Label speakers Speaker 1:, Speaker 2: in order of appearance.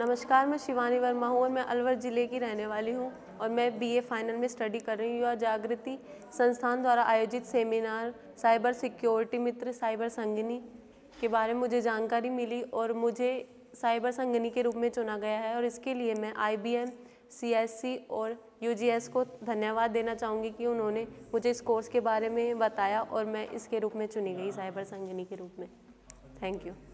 Speaker 1: नमस्कार मैं शिवानी वर्मा हूँ और मैं अलवर ज़िले की रहने वाली हूँ और मैं बीए फाइनल में स्टडी कर रही हूँ युवा जागृति संस्थान द्वारा आयोजित सेमिनार साइबर सिक्योरिटी मित्र साइबर संगनी के बारे में मुझे जानकारी मिली और मुझे साइबर संगनी के रूप में चुना गया है और इसके लिए मैं I B M C S C और यू जी एस को धन्यवाद देना चाहूँगी कि उन्होंने मुझे इस कोर्स के बारे में बताया और मैं इसके रूप में चुनी गई साइबर संगनी के रूप में थैंक यू